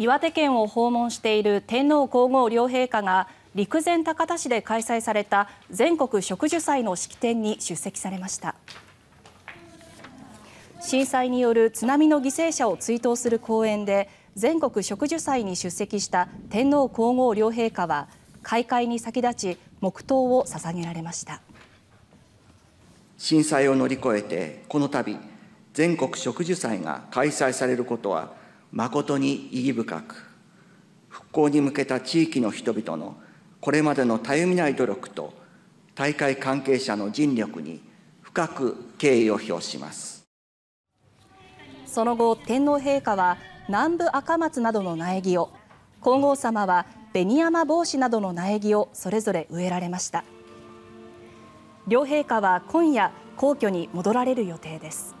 岩手県を訪問している天皇皇后両陛下が陸前高田市で開催された全国植樹祭の式典に出席されました震災による津波の犠牲者を追悼する公演で全国植樹祭に出席した天皇皇后両陛下は開会に先立ち黙祷を捧げられました震災を乗り越えてこの度全国植樹祭が開催されることは誠に意義深く、復興に向けた地域の人々のこれまでのたゆみない努力と、大会関係者の尽力に深く敬意を表します。その後、天皇陛下は南部赤松などの苗木を、皇后さまは紅山帽子などの苗木をそれぞれ植えられました。両陛下は今夜、皇居に戻られる予定です。